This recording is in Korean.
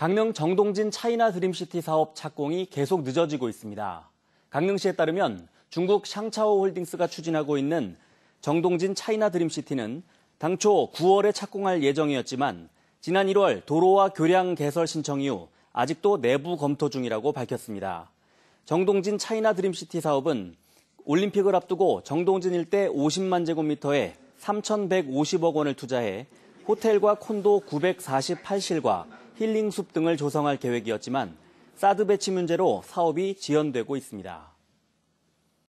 강릉 정동진 차이나 드림시티 사업 착공이 계속 늦어지고 있습니다. 강릉시에 따르면 중국 샹차오 홀딩스가 추진하고 있는 정동진 차이나 드림시티는 당초 9월에 착공할 예정이었지만 지난 1월 도로와 교량 개설 신청 이후 아직도 내부 검토 중이라고 밝혔습니다. 정동진 차이나 드림시티 사업은 올림픽을 앞두고 정동진 일대 50만 제곱미터에 3,150억 원을 투자해 호텔과 콘도 948실과 힐링숲 등을 조성할 계획이었지만 사드 배치 문제로 사업이 지연되고 있습니다.